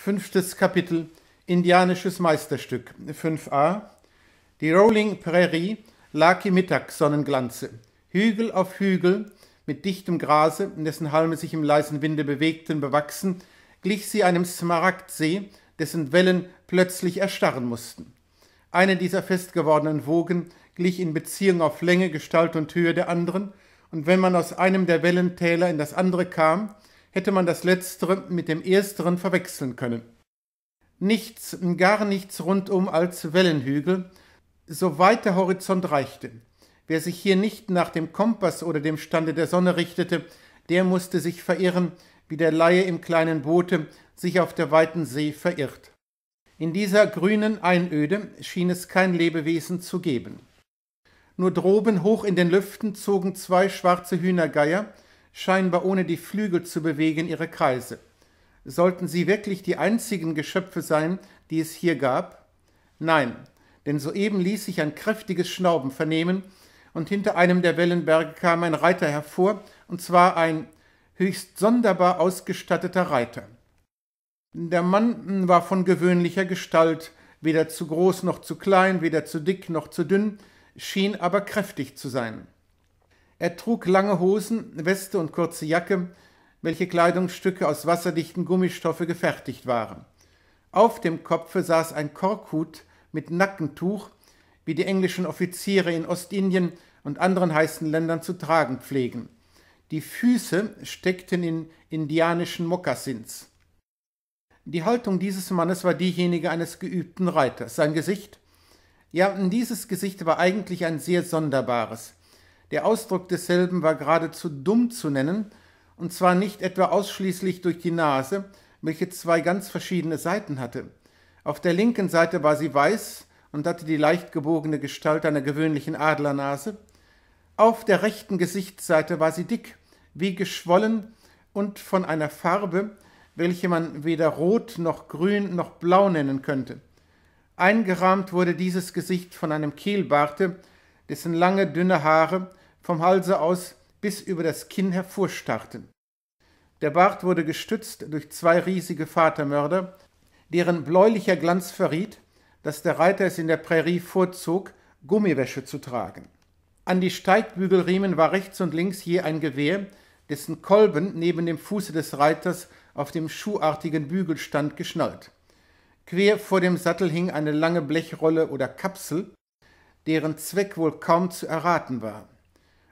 Fünftes Kapitel Indianisches Meisterstück 5a Die Rolling Prairie lag im Mittagssonnenglanze, Hügel auf Hügel, mit dichtem Grase, dessen Halme sich im leisen Winde bewegten, bewachsen, glich sie einem Smaragdsee, dessen Wellen plötzlich erstarren mussten. Eine dieser festgewordenen Wogen glich in Beziehung auf Länge, Gestalt und Höhe der anderen, und wenn man aus einem der Wellentäler in das andere kam, hätte man das Letztere mit dem Ersteren verwechseln können. Nichts, gar nichts rundum als Wellenhügel, soweit der Horizont reichte. Wer sich hier nicht nach dem Kompass oder dem Stande der Sonne richtete, der musste sich verirren, wie der Laie im kleinen Boote sich auf der weiten See verirrt. In dieser grünen Einöde schien es kein Lebewesen zu geben. Nur droben hoch in den Lüften zogen zwei schwarze Hühnergeier, scheinbar ohne die Flügel zu bewegen, ihre Kreise. Sollten sie wirklich die einzigen Geschöpfe sein, die es hier gab? Nein, denn soeben ließ sich ein kräftiges Schnauben vernehmen, und hinter einem der Wellenberge kam ein Reiter hervor, und zwar ein höchst sonderbar ausgestatteter Reiter. Der Mann hm, war von gewöhnlicher Gestalt, weder zu groß noch zu klein, weder zu dick noch zu dünn, schien aber kräftig zu sein. Er trug lange Hosen, Weste und kurze Jacke, welche Kleidungsstücke aus wasserdichten Gummistoffe gefertigt waren. Auf dem Kopfe saß ein Korkhut mit Nackentuch, wie die englischen Offiziere in Ostindien und anderen heißen Ländern zu tragen pflegen. Die Füße steckten in indianischen Mokassins. Die Haltung dieses Mannes war diejenige eines geübten Reiters. Sein Gesicht? Ja, dieses Gesicht war eigentlich ein sehr sonderbares. Der Ausdruck desselben war geradezu dumm zu nennen, und zwar nicht etwa ausschließlich durch die Nase, welche zwei ganz verschiedene Seiten hatte. Auf der linken Seite war sie weiß und hatte die leicht gebogene Gestalt einer gewöhnlichen Adlernase. Auf der rechten Gesichtsseite war sie dick, wie geschwollen und von einer Farbe, welche man weder rot noch grün noch blau nennen könnte. Eingerahmt wurde dieses Gesicht von einem Kehlbarte, dessen lange, dünne Haare vom Halse aus bis über das Kinn hervorstarrten. Der Bart wurde gestützt durch zwei riesige Vatermörder, deren bläulicher Glanz verriet, dass der Reiter es in der Prärie vorzog, Gummiwäsche zu tragen. An die Steigbügelriemen war rechts und links je ein Gewehr, dessen Kolben neben dem Fuße des Reiters auf dem schuhartigen Bügel stand, geschnallt. Quer vor dem Sattel hing eine lange Blechrolle oder Kapsel, deren Zweck wohl kaum zu erraten war.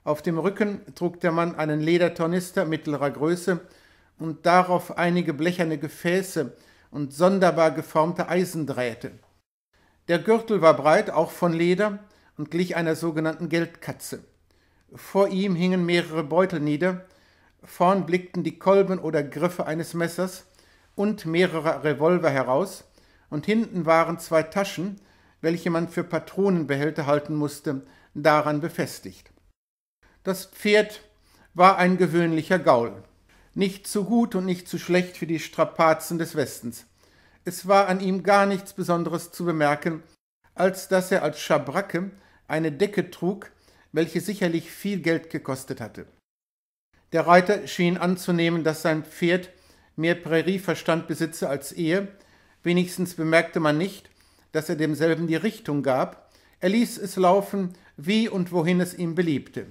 Auf dem Rücken trug der Mann einen Ledertornister mittlerer Größe und darauf einige blecherne Gefäße und sonderbar geformte Eisendrähte. Der Gürtel war breit, auch von Leder, und glich einer sogenannten Geldkatze. Vor ihm hingen mehrere Beutel nieder, vorn blickten die Kolben oder Griffe eines Messers und mehrere Revolver heraus, und hinten waren zwei Taschen, welche man für Patronenbehälter halten musste, daran befestigt. Das Pferd war ein gewöhnlicher Gaul, nicht zu gut und nicht zu schlecht für die Strapazen des Westens. Es war an ihm gar nichts Besonderes zu bemerken, als dass er als Schabracke eine Decke trug, welche sicherlich viel Geld gekostet hatte. Der Reiter schien anzunehmen, dass sein Pferd mehr Prärieverstand besitze als er, wenigstens bemerkte man nicht, dass er demselben die Richtung gab, er ließ es laufen, wie und wohin es ihm beliebte.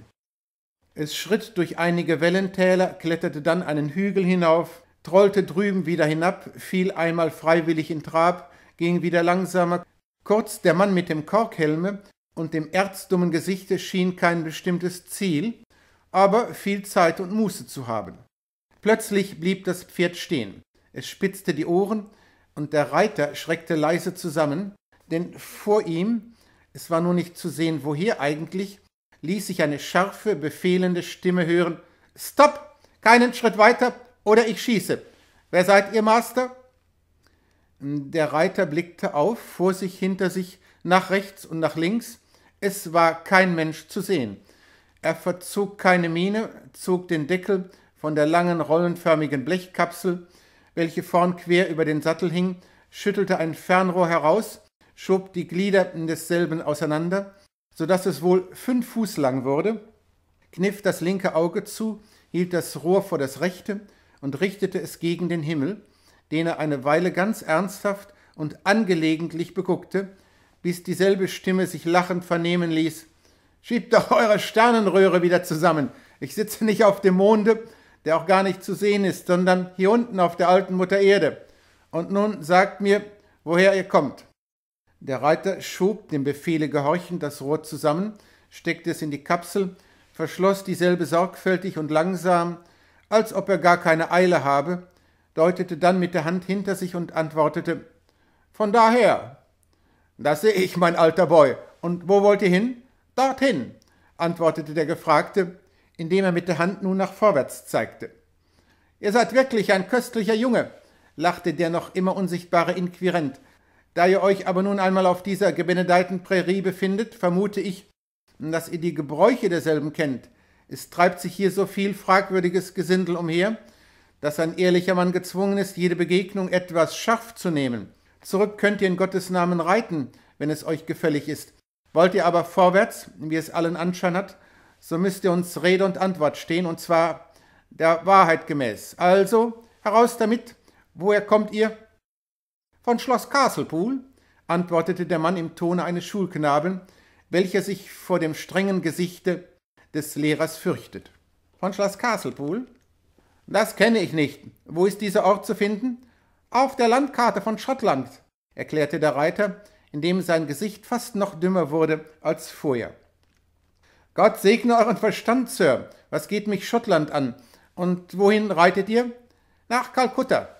Es schritt durch einige Wellentäler, kletterte dann einen Hügel hinauf, trollte drüben wieder hinab, fiel einmal freiwillig in Trab, ging wieder langsamer. Kurz, der Mann mit dem Korkhelme und dem erzdummen Gesichte schien kein bestimmtes Ziel, aber viel Zeit und Muße zu haben. Plötzlich blieb das Pferd stehen. Es spitzte die Ohren und der Reiter schreckte leise zusammen, denn vor ihm, es war nur nicht zu sehen, woher eigentlich, ließ sich eine scharfe, befehlende Stimme hören. Stopp! Keinen Schritt weiter oder ich schieße. Wer seid ihr, Master? Der Reiter blickte auf, vor sich, hinter sich, nach rechts und nach links. Es war kein Mensch zu sehen. Er verzog keine Miene, zog den Deckel von der langen rollenförmigen Blechkapsel, welche vorn quer über den Sattel hing, schüttelte ein Fernrohr heraus, schob die Glieder desselben auseinander, sodass es wohl fünf Fuß lang wurde, kniff das linke Auge zu, hielt das Rohr vor das rechte und richtete es gegen den Himmel, den er eine Weile ganz ernsthaft und angelegentlich beguckte, bis dieselbe Stimme sich lachend vernehmen ließ. Schiebt doch eure Sternenröhre wieder zusammen. Ich sitze nicht auf dem Monde, der auch gar nicht zu sehen ist, sondern hier unten auf der alten Mutter Erde. Und nun sagt mir, woher ihr kommt. Der Reiter schob dem Befehle gehorchend das Rohr zusammen, steckte es in die Kapsel, verschloss dieselbe sorgfältig und langsam, als ob er gar keine Eile habe, deutete dann mit der Hand hinter sich und antwortete Von daher. Das sehe ich, mein alter Boy. Und wo wollt ihr hin? Dorthin, antwortete der Gefragte, indem er mit der Hand nun nach vorwärts zeigte. Ihr seid wirklich ein köstlicher Junge, lachte der noch immer unsichtbare Inquirent, da ihr euch aber nun einmal auf dieser gebenedeiten Prärie befindet, vermute ich, dass ihr die Gebräuche derselben kennt. Es treibt sich hier so viel fragwürdiges Gesindel umher, dass ein ehrlicher Mann gezwungen ist, jede Begegnung etwas scharf zu nehmen. Zurück könnt ihr in Gottes Namen reiten, wenn es euch gefällig ist. Wollt ihr aber vorwärts, wie es allen Anschein hat, so müsst ihr uns Rede und Antwort stehen, und zwar der Wahrheit gemäß. Also, heraus damit, woher kommt ihr von Schloss Castlepool, antwortete der Mann im Tone eines Schulknaben, welcher sich vor dem strengen Gesichte des Lehrers fürchtet. Von Schloss Castlepool? Das kenne ich nicht. Wo ist dieser Ort zu finden? Auf der Landkarte von Schottland, erklärte der Reiter, indem sein Gesicht fast noch dümmer wurde als vorher. Gott segne euren Verstand, Sir. Was geht mich Schottland an? Und wohin reitet ihr? Nach Kalkutta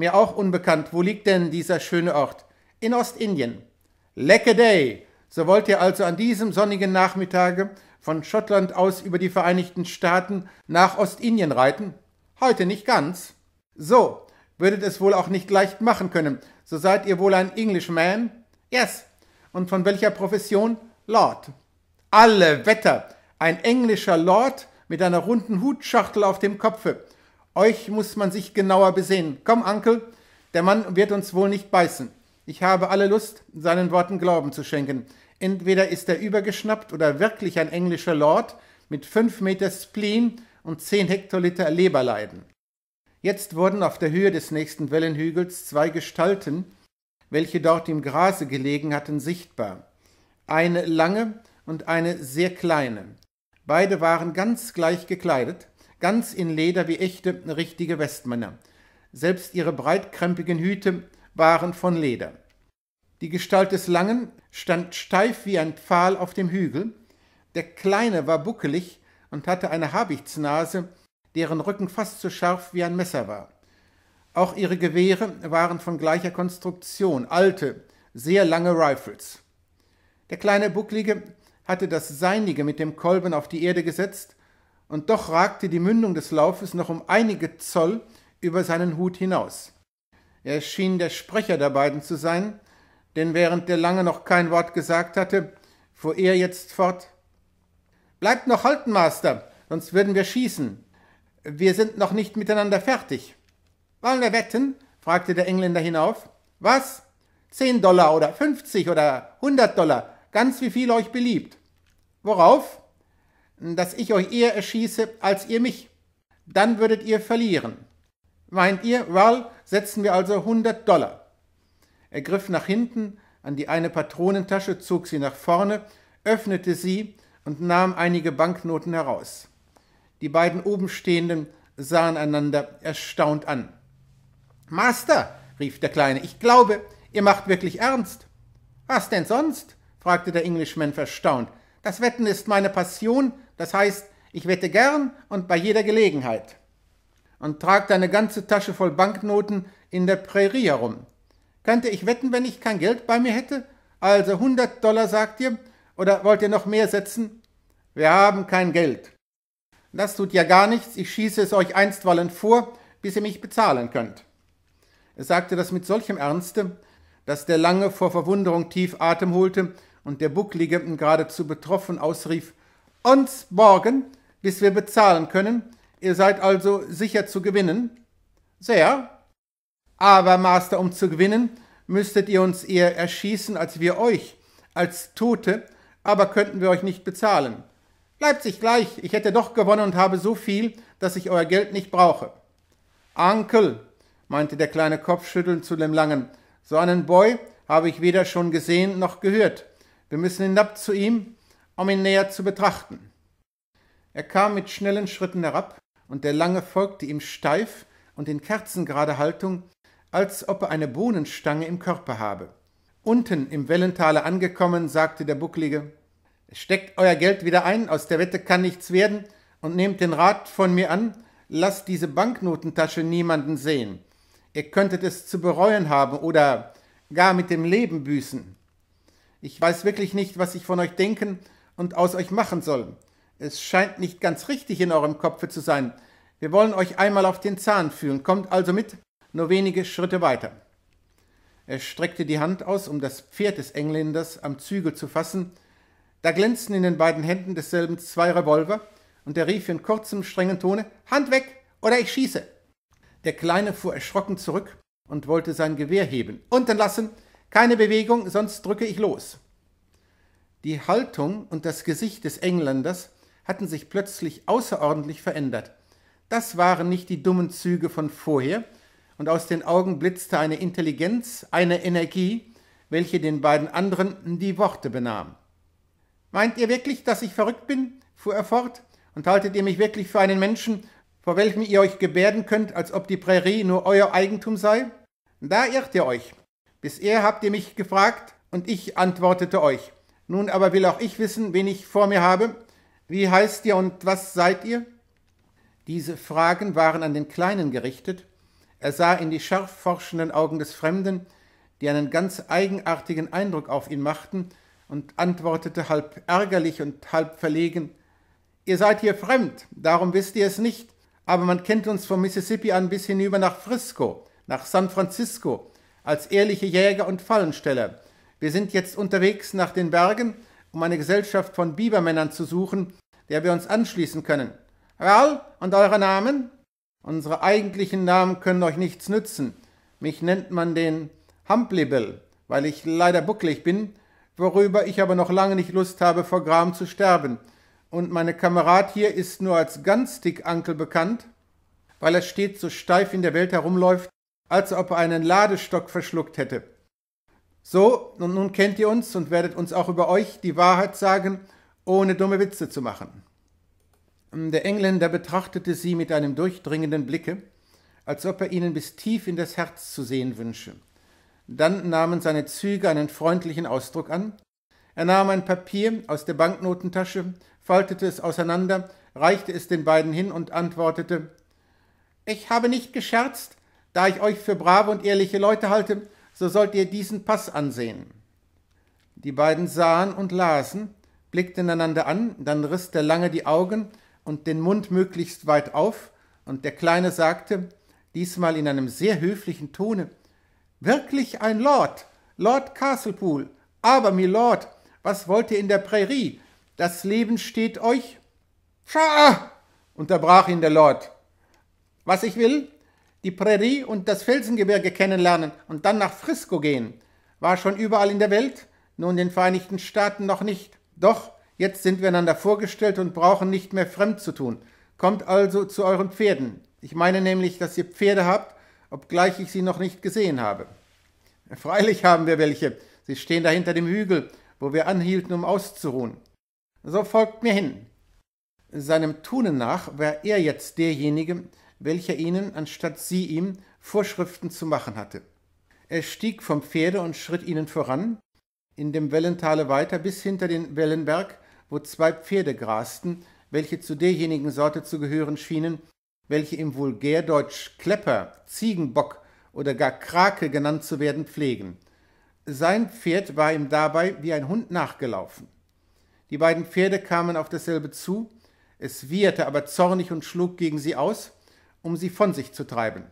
mir auch unbekannt, wo liegt denn dieser schöne Ort? In Ostindien. Leckaday! So wollt ihr also an diesem sonnigen Nachmittage von Schottland aus über die Vereinigten Staaten nach Ostindien reiten? Heute nicht ganz. So, würdet es wohl auch nicht leicht machen können. So seid ihr wohl ein Englishman? Yes. Und von welcher Profession? Lord. Alle Wetter! Ein englischer Lord mit einer runden Hutschachtel auf dem Kopfe. Euch muss man sich genauer besehen. Komm, Onkel, der Mann wird uns wohl nicht beißen. Ich habe alle Lust, seinen Worten Glauben zu schenken. Entweder ist er übergeschnappt oder wirklich ein englischer Lord mit fünf Meter Spleen und zehn Hektoliter Leberleiden. Jetzt wurden auf der Höhe des nächsten Wellenhügels zwei Gestalten, welche dort im Grase gelegen hatten, sichtbar. Eine lange und eine sehr kleine. Beide waren ganz gleich gekleidet, ganz in Leder wie echte, richtige Westmänner. Selbst ihre breitkrempigen Hüte waren von Leder. Die Gestalt des Langen stand steif wie ein Pfahl auf dem Hügel, der Kleine war buckelig und hatte eine Habichtsnase, deren Rücken fast so scharf wie ein Messer war. Auch ihre Gewehre waren von gleicher Konstruktion, alte, sehr lange Rifles. Der kleine Bucklige hatte das Seinige mit dem Kolben auf die Erde gesetzt und doch ragte die Mündung des Laufes noch um einige Zoll über seinen Hut hinaus. Er schien der Sprecher der beiden zu sein, denn während der lange noch kein Wort gesagt hatte, fuhr er jetzt fort. Bleibt noch halten, Master, sonst würden wir schießen. Wir sind noch nicht miteinander fertig. Wollen wir wetten? fragte der Engländer hinauf. Was? Zehn Dollar oder fünfzig oder hundert Dollar, ganz wie viel euch beliebt. Worauf? dass ich euch eher erschieße als ihr mich. Dann würdet ihr verlieren. Meint ihr, Ral, setzen wir also 100 Dollar. Er griff nach hinten an die eine Patronentasche, zog sie nach vorne, öffnete sie und nahm einige Banknoten heraus. Die beiden obenstehenden sahen einander erstaunt an. Master, rief der Kleine, ich glaube, ihr macht wirklich ernst. Was denn sonst? fragte der Englishman verstaunt. Das Wetten ist meine Passion, das heißt, ich wette gern und bei jeder Gelegenheit. Und trag deine ganze Tasche voll Banknoten in der Prärie herum. Könnte ich wetten, wenn ich kein Geld bei mir hätte? Also 100 Dollar, sagt ihr? Oder wollt ihr noch mehr setzen? Wir haben kein Geld. Das tut ja gar nichts, ich schieße es euch einstweilen vor, bis ihr mich bezahlen könnt. Er sagte das mit solchem Ernste, dass der Lange vor Verwunderung tief Atem holte und der Bucklige geradezu betroffen ausrief, uns borgen, bis wir bezahlen können. Ihr seid also sicher zu gewinnen. Sehr. Aber, Master, um zu gewinnen, müsstet ihr uns eher erschießen, als wir euch, als Tote, aber könnten wir euch nicht bezahlen. Bleibt sich gleich, ich hätte doch gewonnen und habe so viel, dass ich euer Geld nicht brauche. Onkel, meinte der kleine Kopfschütteln zu dem Langen, so einen Boy habe ich weder schon gesehen noch gehört. Wir müssen hinab zu ihm, um ihn näher zu betrachten. Er kam mit schnellen Schritten herab, und der Lange folgte ihm steif und in kerzengerader Haltung, als ob er eine Bohnenstange im Körper habe. Unten im Wellentale angekommen, sagte der Bucklige, Steckt euer Geld wieder ein, aus der Wette kann nichts werden, und nehmt den Rat von mir an, lasst diese Banknotentasche niemanden sehen. Ihr könntet es zu bereuen haben oder gar mit dem Leben büßen. Ich weiß wirklich nicht, was ich von euch denken und aus euch machen sollen. Es scheint nicht ganz richtig in eurem Kopfe zu sein. Wir wollen euch einmal auf den Zahn fühlen. Kommt also mit, nur wenige Schritte weiter. Er streckte die Hand aus, um das Pferd des Engländers am Zügel zu fassen. Da glänzten in den beiden Händen desselben zwei Revolver, und er rief in kurzem, strengen Tone Hand weg, oder ich schieße. Der Kleine fuhr erschrocken zurück und wollte sein Gewehr heben. Unten lassen, keine Bewegung, sonst drücke ich los. Die Haltung und das Gesicht des Engländers hatten sich plötzlich außerordentlich verändert. Das waren nicht die dummen Züge von vorher, und aus den Augen blitzte eine Intelligenz, eine Energie, welche den beiden anderen die Worte benahm. Meint ihr wirklich, dass ich verrückt bin? fuhr er fort, und haltet ihr mich wirklich für einen Menschen, vor welchem ihr euch gebärden könnt, als ob die Prärie nur euer Eigentum sei? Da irrt ihr euch. Bisher habt ihr mich gefragt, und ich antwortete euch. Nun aber will auch ich wissen, wen ich vor mir habe. Wie heißt ihr und was seid ihr? Diese Fragen waren an den Kleinen gerichtet. Er sah in die scharf forschenden Augen des Fremden, die einen ganz eigenartigen Eindruck auf ihn machten, und antwortete halb ärgerlich und halb verlegen Ihr seid hier fremd, darum wisst ihr es nicht, aber man kennt uns vom Mississippi an bis hinüber nach Frisco, nach San Francisco, als ehrliche Jäger und Fallensteller, wir sind jetzt unterwegs nach den Bergen, um eine Gesellschaft von Bibermännern zu suchen, der wir uns anschließen können. Raul, und eure Namen? Unsere eigentlichen Namen können euch nichts nützen. Mich nennt man den Humply weil ich leider bucklig bin, worüber ich aber noch lange nicht Lust habe, vor Gram zu sterben. Und meine Kamerad hier ist nur als ganz dick Ankel bekannt, weil er stets so steif in der Welt herumläuft, als ob er einen Ladestock verschluckt hätte. So, und nun kennt ihr uns und werdet uns auch über euch die Wahrheit sagen, ohne dumme Witze zu machen. Ähm, der Engländer betrachtete sie mit einem durchdringenden Blicke, als ob er ihnen bis tief in das Herz zu sehen wünsche. Dann nahmen seine Züge einen freundlichen Ausdruck an. Er nahm ein Papier aus der Banknotentasche, faltete es auseinander, reichte es den beiden hin und antwortete Ich habe nicht gescherzt, da ich euch für brave und ehrliche Leute halte so sollt ihr diesen Pass ansehen. Die beiden sahen und lasen, blickten einander an, dann riss der Lange die Augen und den Mund möglichst weit auf, und der Kleine sagte, diesmal in einem sehr höflichen Tone, Wirklich ein Lord, Lord Castlepool, aber Milord, was wollt ihr in der Prärie? Das Leben steht euch. Scha! unterbrach ihn der Lord. Was ich will, die Prärie und das Felsengebirge kennenlernen und dann nach Frisco gehen. War schon überall in der Welt, nun in den Vereinigten Staaten noch nicht. Doch, jetzt sind wir einander vorgestellt und brauchen nicht mehr fremd zu tun. Kommt also zu euren Pferden. Ich meine nämlich, dass ihr Pferde habt, obgleich ich sie noch nicht gesehen habe. Freilich haben wir welche. Sie stehen da hinter dem Hügel, wo wir anhielten, um auszuruhen. So folgt mir hin. Seinem Tunen nach war er jetzt derjenige, welcher ihnen, anstatt sie ihm, Vorschriften zu machen hatte. Er stieg vom Pferde und schritt ihnen voran, in dem Wellentale weiter bis hinter den Wellenberg, wo zwei Pferde grasten, welche zu derjenigen Sorte zu gehören schienen, welche im Vulgärdeutsch Klepper, Ziegenbock oder gar Krake genannt zu werden pflegen. Sein Pferd war ihm dabei wie ein Hund nachgelaufen. Die beiden Pferde kamen auf dasselbe zu, es wieherte aber zornig und schlug gegen sie aus, um sie von sich zu treiben.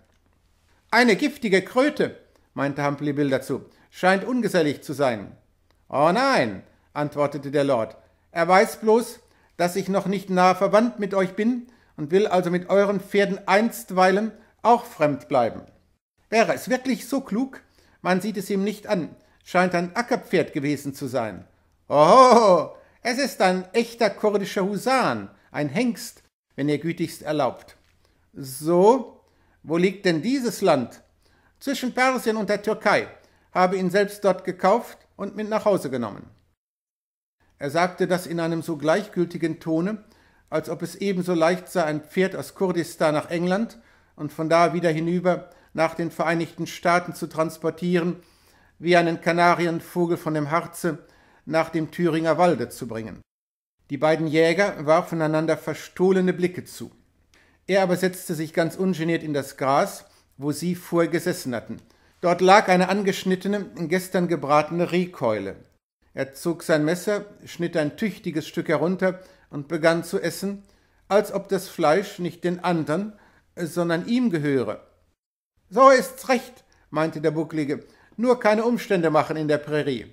Eine giftige Kröte, meinte Humphrey Bill dazu, scheint ungesellig zu sein. Oh nein, antwortete der Lord, er weiß bloß, dass ich noch nicht nahe verwandt mit euch bin und will also mit euren Pferden einstweilen auch fremd bleiben. Wäre es wirklich so klug? Man sieht es ihm nicht an, scheint ein Ackerpferd gewesen zu sein. Oh, es ist ein echter kurdischer Husan, ein Hengst, wenn ihr gütigst erlaubt. So, wo liegt denn dieses Land? Zwischen Persien und der Türkei. Habe ihn selbst dort gekauft und mit nach Hause genommen. Er sagte das in einem so gleichgültigen Tone, als ob es ebenso leicht sei, ein Pferd aus Kurdistan nach England und von da wieder hinüber nach den Vereinigten Staaten zu transportieren, wie einen Kanarienvogel von dem Harze nach dem Thüringer Walde zu bringen. Die beiden Jäger warfen einander verstohlene Blicke zu. Er aber setzte sich ganz ungeniert in das Gras, wo sie vorher gesessen hatten. Dort lag eine angeschnittene, gestern gebratene Rehkeule. Er zog sein Messer, schnitt ein tüchtiges Stück herunter und begann zu essen, als ob das Fleisch nicht den anderen, sondern ihm gehöre. So ist's recht, meinte der Bucklige, nur keine Umstände machen in der Prärie.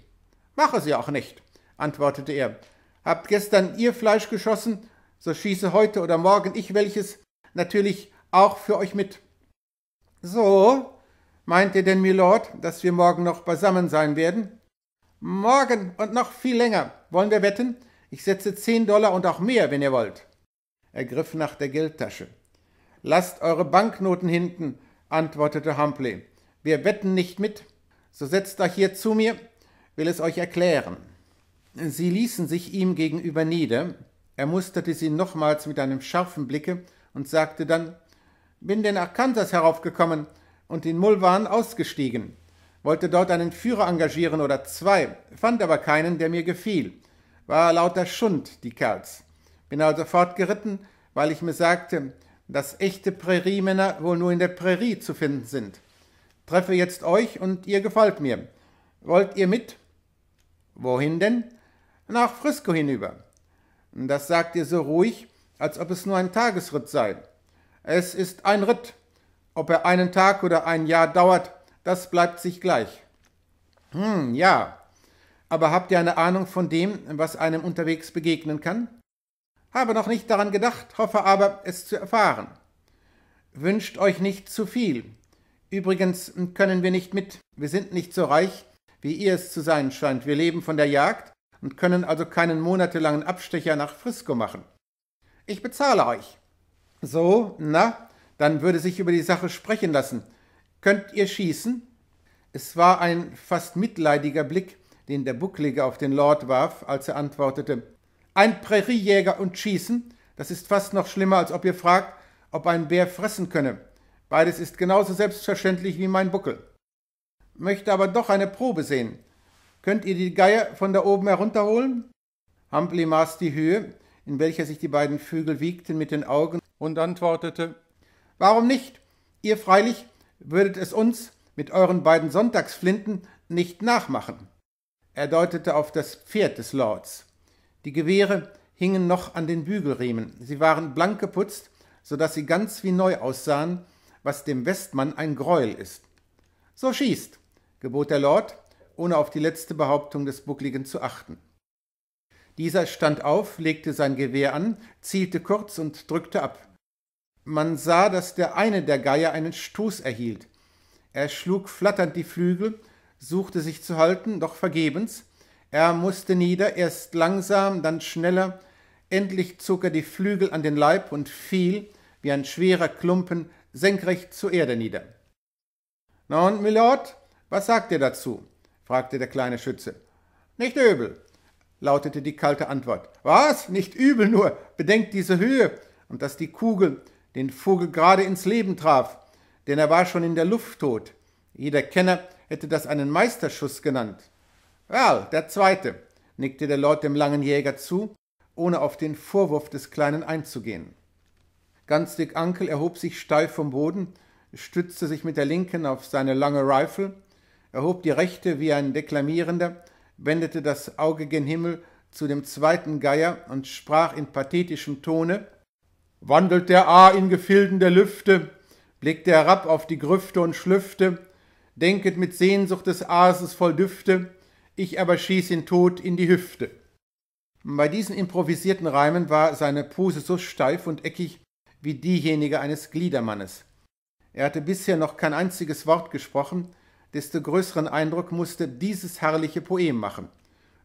Mache sie auch nicht, antwortete er. Habt gestern ihr Fleisch geschossen, so schieße heute oder morgen ich welches, natürlich auch für euch mit. So, meint ihr denn, Milord, dass wir morgen noch beisammen sein werden? Morgen und noch viel länger. Wollen wir wetten? Ich setze zehn Dollar und auch mehr, wenn ihr wollt. Er griff nach der Geldtasche. Lasst eure Banknoten hinten, antwortete Humphrey. Wir wetten nicht mit. So setzt euch hier zu mir, will es euch erklären. Sie ließen sich ihm gegenüber nieder. Er musterte sie nochmals mit einem scharfen Blicke und sagte dann, bin denn nach Kansas heraufgekommen und in Mulvan ausgestiegen, wollte dort einen Führer engagieren oder zwei, fand aber keinen, der mir gefiel. War lauter Schund, die Kerls. Bin also fortgeritten, weil ich mir sagte, dass echte Präriemänner wohl nur in der Prärie zu finden sind. Treffe jetzt euch und ihr gefällt mir. Wollt ihr mit? Wohin denn? Nach Frisco hinüber. Das sagt ihr so ruhig, als ob es nur ein Tagesritt sei. Es ist ein Ritt. Ob er einen Tag oder ein Jahr dauert, das bleibt sich gleich. Hm, ja. Aber habt ihr eine Ahnung von dem, was einem unterwegs begegnen kann? Habe noch nicht daran gedacht, hoffe aber, es zu erfahren. Wünscht euch nicht zu viel. Übrigens können wir nicht mit. Wir sind nicht so reich, wie ihr es zu sein scheint. Wir leben von der Jagd und können also keinen monatelangen Abstecher nach Frisco machen ich bezahle euch. So, na, dann würde sich über die Sache sprechen lassen. Könnt ihr schießen? Es war ein fast mitleidiger Blick, den der Bucklige auf den Lord warf, als er antwortete Ein Präriejäger und Schießen, das ist fast noch schlimmer, als ob ihr fragt, ob ein Bär fressen könne. Beides ist genauso selbstverständlich wie mein Buckel. Möchte aber doch eine Probe sehen. Könnt ihr die Geier von da oben herunterholen? Humphrey maß die Höhe, in welcher sich die beiden Vögel wiegten, mit den Augen und antwortete Warum nicht? Ihr freilich würdet es uns mit euren beiden Sonntagsflinten nicht nachmachen. Er deutete auf das Pferd des Lords. Die Gewehre hingen noch an den Bügelriemen. Sie waren blank geputzt, so daß sie ganz wie neu aussahen, was dem Westmann ein Greuel ist. So schießt, gebot der Lord, ohne auf die letzte Behauptung des Buckligen zu achten. Dieser stand auf, legte sein Gewehr an, zielte kurz und drückte ab. Man sah, dass der eine der Geier einen Stoß erhielt. Er schlug flatternd die Flügel, suchte sich zu halten, doch vergebens. Er musste nieder, erst langsam, dann schneller. Endlich zog er die Flügel an den Leib und fiel, wie ein schwerer Klumpen, senkrecht zur Erde nieder. Na und, Milord, was sagt ihr dazu? fragte der kleine Schütze. Nicht übel, lautete die kalte Antwort. Was? Nicht übel nur. Bedenkt diese Höhe und dass die Kugel den Vogel gerade ins Leben traf, denn er war schon in der Luft tot. Jeder Kenner hätte das einen Meisterschuss genannt. Well, der zweite, nickte der Lord dem langen Jäger zu, ohne auf den Vorwurf des Kleinen einzugehen. Ganz Dick Ankel erhob sich steif vom Boden, stützte sich mit der linken auf seine lange Rifle, erhob die rechte wie ein Deklamierender wendete das Auge gen Himmel zu dem zweiten Geier und sprach in pathetischem Tone Wandelt der A in Gefilden der Lüfte, blickt herab auf die Grüfte und Schlüfte, denket mit Sehnsucht des Ases voll Düfte, ich aber schieß ihn tot in die Hüfte. Bei diesen improvisierten Reimen war seine Pose so steif und eckig wie diejenige eines Gliedermannes. Er hatte bisher noch kein einziges Wort gesprochen, desto größeren Eindruck musste dieses herrliche Poem machen.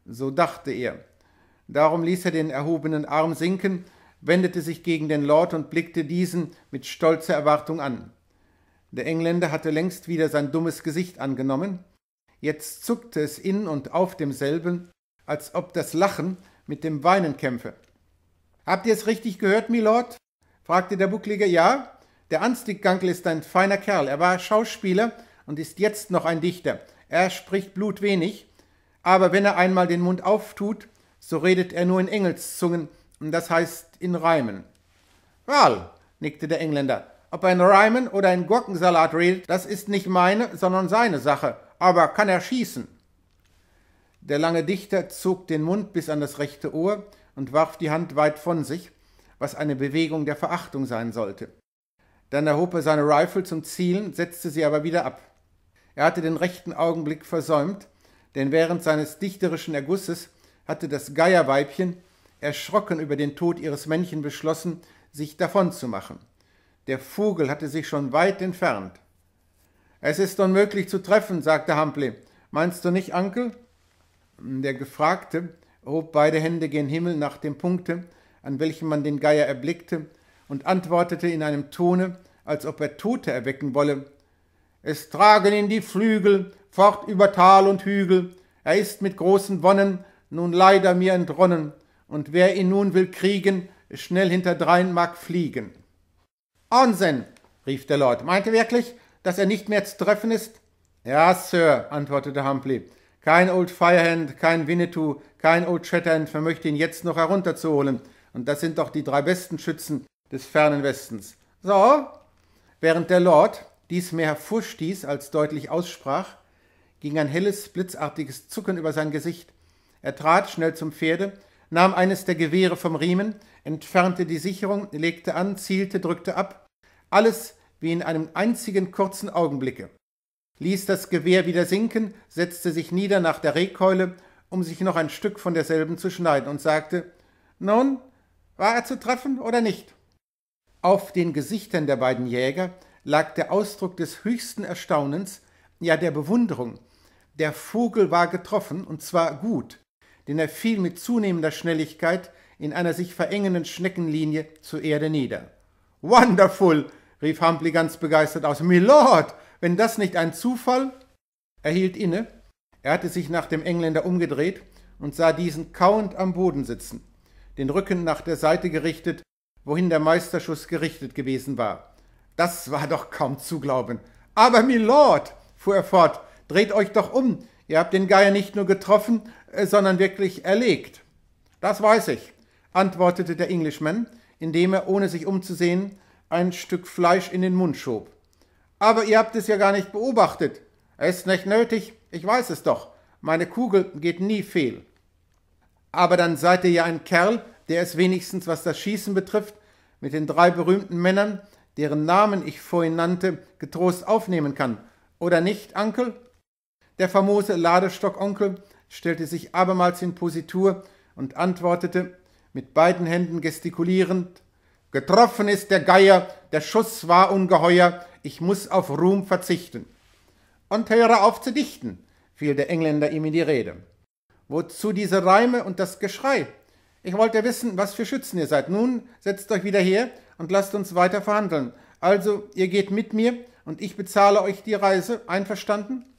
So dachte er. Darum ließ er den erhobenen Arm sinken, wendete sich gegen den Lord und blickte diesen mit stolzer Erwartung an. Der Engländer hatte längst wieder sein dummes Gesicht angenommen, jetzt zuckte es in und auf demselben, als ob das Lachen mit dem Weinen kämpfe. Habt ihr es richtig gehört, Milord? fragte der Bucklige. Ja, der Anstiggankel ist ein feiner Kerl. Er war Schauspieler und ist jetzt noch ein Dichter. Er spricht blutwenig, aber wenn er einmal den Mund auftut, so redet er nur in Engelszungen, und das heißt in Reimen. Wahl, nickte der Engländer. Ob er in Reimen oder in Gurkensalat redet, das ist nicht meine, sondern seine Sache. Aber kann er schießen? Der lange Dichter zog den Mund bis an das rechte Ohr und warf die Hand weit von sich, was eine Bewegung der Verachtung sein sollte. Dann erhob er seine Rifle zum Zielen, setzte sie aber wieder ab. Er hatte den rechten Augenblick versäumt, denn während seines dichterischen Ergusses hatte das Geierweibchen, erschrocken über den Tod ihres Männchen, beschlossen, sich davonzumachen. Der Vogel hatte sich schon weit entfernt. Es ist unmöglich zu treffen, sagte Hample. Meinst du nicht, Onkel?« Der Gefragte hob beide Hände gen Himmel nach dem Punkte, an welchem man den Geier erblickte, und antwortete in einem Tone, als ob er Tote erwecken wolle. Es tragen ihn die Flügel fort über Tal und Hügel. Er ist mit großen Wonnen nun leider mir entronnen. Und wer ihn nun will kriegen, schnell hinterdrein mag fliegen. Onsen, rief der Lord. Meint ihr wirklich, dass er nicht mehr zu treffen ist? Ja, Sir, antwortete Humphrey. Kein Old Firehand, kein Winnetou, kein Old Shatterhand vermöchte ihn jetzt noch herunterzuholen. Und das sind doch die drei besten Schützen des fernen Westens. So, während der Lord, dies mehr hervorstieß, als deutlich aussprach, ging ein helles, blitzartiges Zucken über sein Gesicht. Er trat schnell zum Pferde, nahm eines der Gewehre vom Riemen, entfernte die Sicherung, legte an, zielte, drückte ab. Alles wie in einem einzigen kurzen Augenblicke. Ließ das Gewehr wieder sinken, setzte sich nieder nach der Rehkeule, um sich noch ein Stück von derselben zu schneiden und sagte, nun, war er zu treffen oder nicht? Auf den Gesichtern der beiden Jäger lag der Ausdruck des höchsten Erstaunens, ja der Bewunderung. Der Vogel war getroffen, und zwar gut, denn er fiel mit zunehmender Schnelligkeit in einer sich verengenden Schneckenlinie zur Erde nieder. Wonderful! rief Humphrey ganz begeistert aus. Milord, wenn das nicht ein Zufall! Er hielt inne, er hatte sich nach dem Engländer umgedreht und sah diesen kauend am Boden sitzen, den Rücken nach der Seite gerichtet, wohin der Meisterschuss gerichtet gewesen war. Das war doch kaum zu glauben. Aber Milord, fuhr er fort, dreht euch doch um. Ihr habt den Geier nicht nur getroffen, äh, sondern wirklich erlegt. Das weiß ich, antwortete der Englishman, indem er, ohne sich umzusehen, ein Stück Fleisch in den Mund schob. Aber ihr habt es ja gar nicht beobachtet. Ist nicht nötig, ich weiß es doch. Meine Kugel geht nie fehl. Aber dann seid ihr ja ein Kerl, der es wenigstens, was das Schießen betrifft, mit den drei berühmten Männern deren Namen ich vorhin nannte, getrost aufnehmen kann. Oder nicht, Onkel? Der famose Ladestock-Onkel stellte sich abermals in Positur und antwortete, mit beiden Händen gestikulierend, Getroffen ist der Geier, der Schuss war ungeheuer, ich muss auf Ruhm verzichten. Und höre auf zu dichten, fiel der Engländer ihm in die Rede. Wozu diese Reime und das Geschrei? Ich wollte wissen, was für Schützen ihr seid. Nun setzt euch wieder her und lasst uns weiter verhandeln. Also, ihr geht mit mir und ich bezahle euch die Reise. Einverstanden?